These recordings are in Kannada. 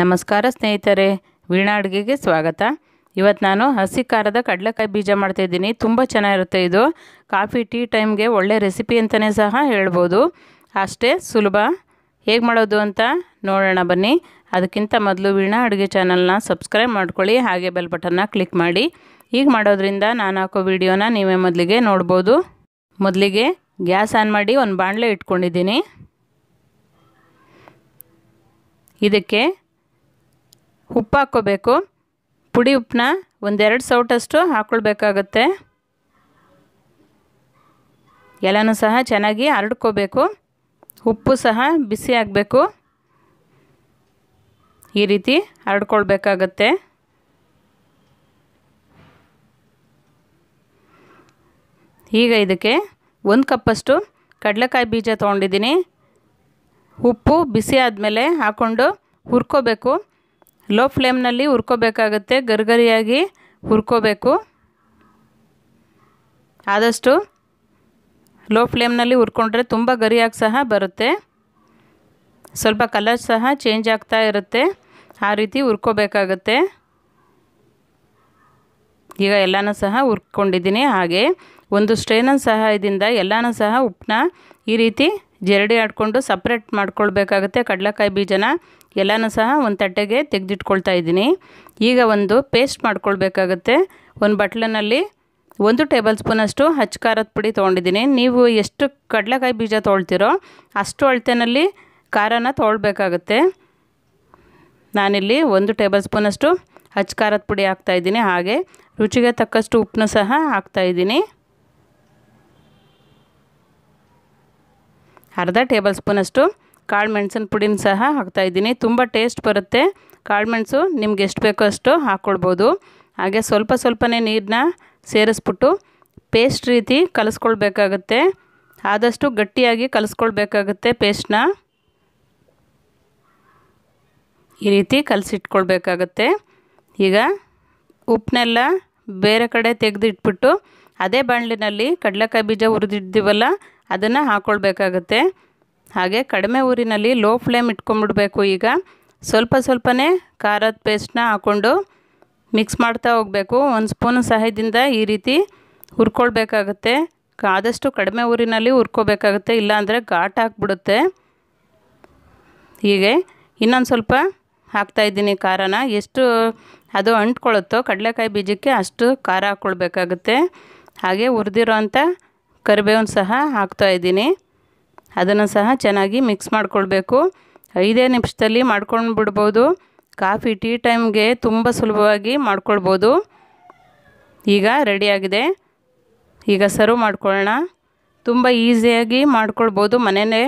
ನಮಸ್ಕಾರ ಸ್ನೇಹಿತರೆ ವೀಣಾ ಅಡುಗೆಗೆ ಸ್ವಾಗತ ಇವತ್ತು ನಾನು ಹಸಿ ಖಾರದ ಕಡಲೆಕಾಯಿ ಬೀಜ ಮಾಡ್ತಾಯಿದ್ದೀನಿ ತುಂಬ ಚೆನ್ನಾಗಿರುತ್ತೆ ಇದು ಕಾಫಿ ಟೀ ಟೈಮ್ಗೆ ಒಳ್ಳೆ ರೆಸಿಪಿ ಅಂತಲೇ ಸಹ ಹೇಳ್ಬೋದು ಅಷ್ಟೇ ಸುಲಭ ಹೇಗೆ ಮಾಡೋದು ಅಂತ ನೋಡೋಣ ಬನ್ನಿ ಅದಕ್ಕಿಂತ ಮೊದಲು ವೀಣಾ ಅಡುಗೆ ಚಾನಲ್ನ ಸಬ್ಸ್ಕ್ರೈಬ್ ಮಾಡ್ಕೊಳ್ಳಿ ಹಾಗೆ ಬೆಲ್ ಬಟನ್ನ ಕ್ಲಿಕ್ ಮಾಡಿ ಈಗ ಮಾಡೋದ್ರಿಂದ ನಾನು ಹಾಕೋ ವಿಡಿಯೋನ ನೀವೇ ಮೊದಲಿಗೆ ನೋಡ್ಬೋದು ಮೊದಲಿಗೆ ಗ್ಯಾಸ್ ಆನ್ ಮಾಡಿ ಒಂದು ಬಾಣಲೆ ಇಟ್ಕೊಂಡಿದ್ದೀನಿ ಇದಕ್ಕೆ ಉಪ್ಪು ಹಾಕ್ಕೋಬೇಕು ಪುಡಿ ಉಪ್ಪನ್ನ ಒಂದೆರಡು ಸೌಟಷ್ಟು ಹಾಕ್ಕೊಳ್ಬೇಕಾಗತ್ತೆ ಎಲ್ಲನೂ ಸಹ ಚೆನ್ನಾಗಿ ಹರಡ್ಕೋಬೇಕು ಉಪ್ಪು ಸಹ ಬಿಸಿ ಆಗಬೇಕು ಈ ರೀತಿ ಹರಡ್ಕೊಳ್ಬೇಕಾಗತ್ತೆ ಈಗ ಇದಕ್ಕೆ ಒಂದು ಕಪ್ಪಷ್ಟು ಕಡಲೆಕಾಯಿ ಬೀಜ ತೊಗೊಂಡಿದ್ದೀನಿ ಉಪ್ಪು ಬಿಸಿ ಆದಮೇಲೆ ಹಾಕ್ಕೊಂಡು ಹುರ್ಕೋಬೇಕು ಲೋ ಫ್ಲೇಮ್ನಲ್ಲಿ ಹುರ್ಕೋಬೇಕಾಗತ್ತೆ ಗರಿಗರಿಯಾಗಿ ಹುರ್ಕೋಬೇಕು ಆದಷ್ಟು ಲೋ ಫ್ಲೇಮ್ನಲ್ಲಿ ಹುರ್ಕೊಂಡ್ರೆ ತುಂಬ ಗರಿಯಾಗಿ ಸಹ ಬರುತ್ತೆ ಸ್ವಲ್ಪ ಕಲರ್ ಸಹ ಚೇಂಜ್ ಆಗ್ತಾ ಇರುತ್ತೆ ಆ ರೀತಿ ಹುರ್ಕೋಬೇಕಾಗತ್ತೆ ಈಗ ಎಲ್ಲನೂ ಸಹ ಹುರ್ಕೊಂಡಿದ್ದೀನಿ ಹಾಗೆ ಒಂದು ಸ್ಟ್ರೈನರ್ ಸಹಾಯದಿಂದ ಎಲ್ಲನೂ ಸಹ ಉಪ್ಪನ್ನ ಈ ರೀತಿ ಜರಡಿ ಆಡಿಕೊಂಡು ಸಪ್ರೇಟ್ ಮಾಡ್ಕೊಳ್ಬೇಕಾಗುತ್ತೆ ಕಡಲೆಕಾಯಿ ಬೀಜನ ಎಲ್ಲನೂ ಸಹ ಒಂದು ತಟ್ಟೆಗೆ ತೆಗೆದಿಟ್ಕೊಳ್ತಾ ಇದ್ದೀನಿ ಈಗ ಒಂದು ಪೇಸ್ಟ್ ಮಾಡ್ಕೊಳ್ಬೇಕಾಗತ್ತೆ ಒಂದು ಬಟ್ಲನಲ್ಲಿ ಒಂದು ಟೇಬಲ್ ಸ್ಪೂನಷ್ಟು ಹಚ್ಚು ಖಾರದ ಪುಡಿ ತೊಗೊಂಡಿದ್ದೀನಿ ನೀವು ಎಷ್ಟು ಕಡಲೆಕಾಯಿ ಬೀಜ ತೊಳ್ತೀರೋ ಅಷ್ಟು ಅಳತೆನಲ್ಲಿ ಖಾರನ ತೊಳ್ಬೇಕಾಗತ್ತೆ ನಾನಿಲ್ಲಿ ಒಂದು ಟೇಬಲ್ ಸ್ಪೂನಷ್ಟು ಹಚ್ಚು ಖಾರದ ಪುಡಿ ಹಾಕ್ತಾಯಿದ್ದೀನಿ ಹಾಗೆ ರುಚಿಗೆ ತಕ್ಕಷ್ಟು ಉಪ್ಪನ್ನು ಸಹ ಹಾಕ್ತಾಯಿದ್ದೀನಿ ಅರ್ಧ ಟೇಬಲ್ ಸ್ಪೂನಷ್ಟು ಕಾಳು ಮೆಣಸಿನ ಪುಡಿನ ಸಹ ಹಾಕ್ತಾಯಿದ್ದೀನಿ ತುಂಬ ಟೇಸ್ಟ್ ಬರುತ್ತೆ ಕಾಳು ಮೆಣಸು ನಿಮ್ಗೆ ಎಷ್ಟು ಬೇಕೋ ಅಷ್ಟು ಹಾಕ್ಕೊಳ್ಬೋದು ಹಾಗೆ ಸ್ವಲ್ಪ ಸ್ವಲ್ಪನೇ ನೀರನ್ನ ಸೇರಿಸ್ಬಿಟ್ಟು ಪೇಸ್ಟ್ ರೀತಿ ಕಲಿಸ್ಕೊಳ್ಬೇಕಾಗತ್ತೆ ಆದಷ್ಟು ಗಟ್ಟಿಯಾಗಿ ಕಲಿಸ್ಕೊಳ್ಬೇಕಾಗತ್ತೆ ಪೇಸ್ಟ್ನ ಈ ರೀತಿ ಕಲಸಿಟ್ಕೊಳ್ಬೇಕಾಗತ್ತೆ ಈಗ ಉಪ್ಪನ್ನೆಲ್ಲ ಬೇರೆ ಕಡೆ ತೆಗೆದಿಟ್ಬಿಟ್ಟು ಅದೇ ಬಾಣಲಿನಲ್ಲಿ ಕಡಲೆಕಾಯಿ ಬೀಜ ಹುರಿದಿದ್ದೀವಲ್ಲ ಅದನ್ನು ಹಾಕ್ಕೊಳ್ಬೇಕಾಗತ್ತೆ ಹಾಗೆ ಕಡಿಮೆ ಊರಿನಲ್ಲಿ ಲೋ ಫ್ಲೇಮ್ ಇಟ್ಕೊಂಡ್ಬಿಡ್ಬೇಕು ಈಗ ಸ್ವಲ್ಪ ಸ್ವಲ್ಪನೇ ಖಾರದ ಪೇಸ್ಟ್ನ ಹಾಕ್ಕೊಂಡು ಮಿಕ್ಸ್ ಮಾಡ್ತಾ ಹೋಗಬೇಕು ಒಂದು ಸ್ಪೂನ್ ಸಹಾಯದಿಂದ ಈ ರೀತಿ ಹುರ್ಕೊಳ್ಬೇಕಾಗುತ್ತೆ ಆದಷ್ಟು ಕಡಿಮೆ ಊರಿನಲ್ಲಿ ಹುರ್ಕೋಬೇಕಾಗುತ್ತೆ ಇಲ್ಲಾಂದರೆ ಘಾಟ್ ಹಾಕ್ಬಿಡುತ್ತೆ ಹೀಗೆ ಇನ್ನೊಂದು ಸ್ವಲ್ಪ ಹಾಕ್ತಾಯಿದ್ದೀನಿ ಖಾರನ ಎಷ್ಟು ಅದು ಅಂಟ್ಕೊಳ್ಳುತ್ತೋ ಕಡಲೆಕಾಯಿ ಬೀಜಕ್ಕೆ ಅಷ್ಟು ಖಾರ ಹಾಕ್ಕೊಳ್ಬೇಕಾಗುತ್ತೆ ಹಾಗೆ ಹುರಿದಿರೋವಂಥ ಕರಿಬೇವನ್ನು ಸಹ ಹಾಕ್ತಾಯಿದ್ದೀನಿ ಅದನ್ನು ಸಹ ಚೆನ್ನಾಗಿ ಮಿಕ್ಸ್ ಮಾಡ್ಕೊಳ್ಬೇಕು ಐದೇ ನಿಮಿಷದಲ್ಲಿ ಮಾಡ್ಕೊಂಡು ಬಿಡ್ಬೋದು ಕಾಫಿ ಟೀ ಟೈಮ್ಗೆ ತುಂಬ ಸುಲಭವಾಗಿ ಮಾಡ್ಕೊಳ್ಬೋದು ಈಗ ರೆಡಿಯಾಗಿದೆ ಈಗ ಸರ್ವ್ ಮಾಡ್ಕೊಳ್ಳೋಣ ತುಂಬ ಈಸಿಯಾಗಿ ಮಾಡ್ಕೊಳ್ಬೋದು ಮನೆಯೇ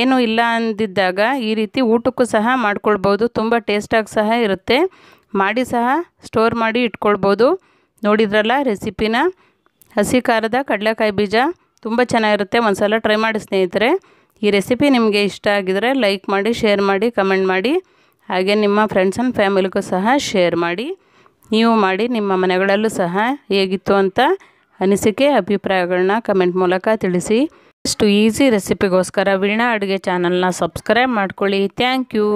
ಏನೂ ಇಲ್ಲ ಅಂದಿದ್ದಾಗ ಈ ರೀತಿ ಊಟಕ್ಕೂ ಸಹ ಮಾಡ್ಕೊಳ್ಬೋದು ತುಂಬ ಟೇಸ್ಟಾಗಿ ಸಹ ಇರುತ್ತೆ ಮಾಡಿ ಸಹ ಸ್ಟೋರ್ ಮಾಡಿ ಇಟ್ಕೊಳ್ಬೋದು ನೋಡಿದ್ರಲ್ಲ ರೆಸಿಪಿನ ಹಸಿ ಖಾರದ ಕಡಲೆಕಾಯಿ ಬೀಜ ತುಂಬ ಚೆನ್ನಾಗಿರುತ್ತೆ ಒಂದು ಸಲ ಟ್ರೈ ಮಾಡಿ ಸ್ನೇಹಿತರೆ ಈ ರೆಸಿಪಿ ನಿಮಗೆ ಇಷ್ಟ ಆಗಿದರೆ ಲೈಕ್ ಮಾಡಿ ಶೇರ್ ಮಾಡಿ ಕಮೆಂಟ್ ಮಾಡಿ ಹಾಗೆ ನಿಮ್ಮ ಫ್ರೆಂಡ್ಸ್ ಆ್ಯಂಡ್ ಫ್ಯಾಮಿಲಿಗೂ ಸಹ ಶೇರ್ ಮಾಡಿ ನೀವು ಮಾಡಿ ನಿಮ್ಮ ಮನೆಗಳಲ್ಲೂ ಸಹ ಹೇಗಿತ್ತು ಅಂತ ಅನಿಸಿಕೆ ಅಭಿಪ್ರಾಯಗಳನ್ನ ಕಮೆಂಟ್ ಮೂಲಕ ತಿಳಿಸಿ ಇಷ್ಟು ಈಸಿ ರೆಸಿಪಿಗೋಸ್ಕರ ವೀಣಾ ಅಡುಗೆ ಚಾನಲ್ನ ಸಬ್ಸ್ಕ್ರೈಬ್ ಮಾಡ್ಕೊಳ್ಳಿ ಥ್ಯಾಂಕ್ ಯು